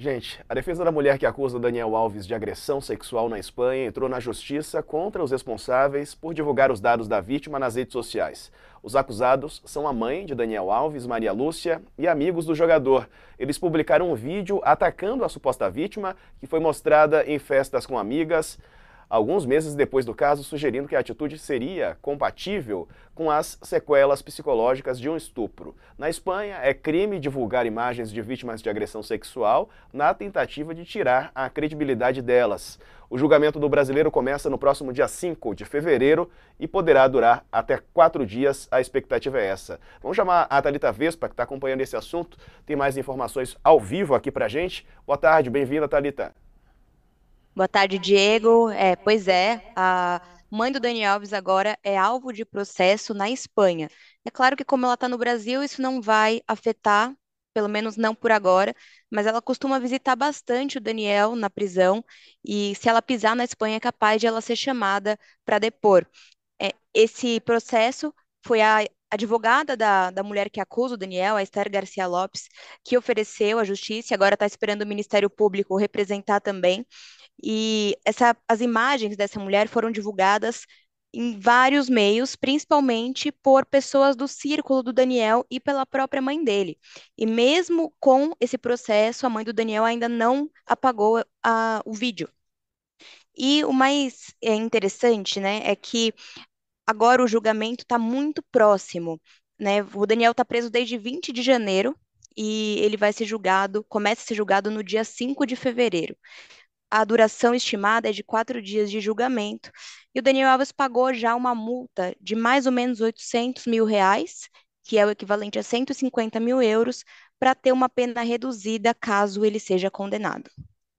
Gente, a defesa da mulher que acusa Daniel Alves de agressão sexual na Espanha entrou na justiça contra os responsáveis por divulgar os dados da vítima nas redes sociais. Os acusados são a mãe de Daniel Alves, Maria Lúcia, e amigos do jogador. Eles publicaram um vídeo atacando a suposta vítima, que foi mostrada em festas com amigas alguns meses depois do caso, sugerindo que a atitude seria compatível com as sequelas psicológicas de um estupro. Na Espanha, é crime divulgar imagens de vítimas de agressão sexual na tentativa de tirar a credibilidade delas. O julgamento do brasileiro começa no próximo dia 5 de fevereiro e poderá durar até quatro dias. A expectativa é essa. Vamos chamar a Thalita Vespa, que está acompanhando esse assunto, tem mais informações ao vivo aqui para gente. Boa tarde, bem-vinda, Thalita. Boa tarde, Diego. É, pois é, a mãe do Dani Alves agora é alvo de processo na Espanha. É claro que, como ela está no Brasil, isso não vai afetar, pelo menos não por agora, mas ela costuma visitar bastante o Daniel na prisão e, se ela pisar na Espanha, é capaz de ela ser chamada para depor. É, esse processo foi a advogada da, da mulher que acusa o Daniel, a Esther Garcia Lopes, que ofereceu à justiça e agora está esperando o Ministério Público representar também. E essa, as imagens dessa mulher foram divulgadas em vários meios, principalmente por pessoas do círculo do Daniel e pela própria mãe dele. E mesmo com esse processo, a mãe do Daniel ainda não apagou a, o vídeo. E o mais é, interessante, né, é que agora o julgamento está muito próximo. Né? O Daniel está preso desde 20 de janeiro e ele vai ser julgado, começa a ser julgado no dia 5 de fevereiro a duração estimada é de quatro dias de julgamento. E o Daniel Alves pagou já uma multa de mais ou menos 800 mil reais, que é o equivalente a 150 mil euros, para ter uma pena reduzida caso ele seja condenado.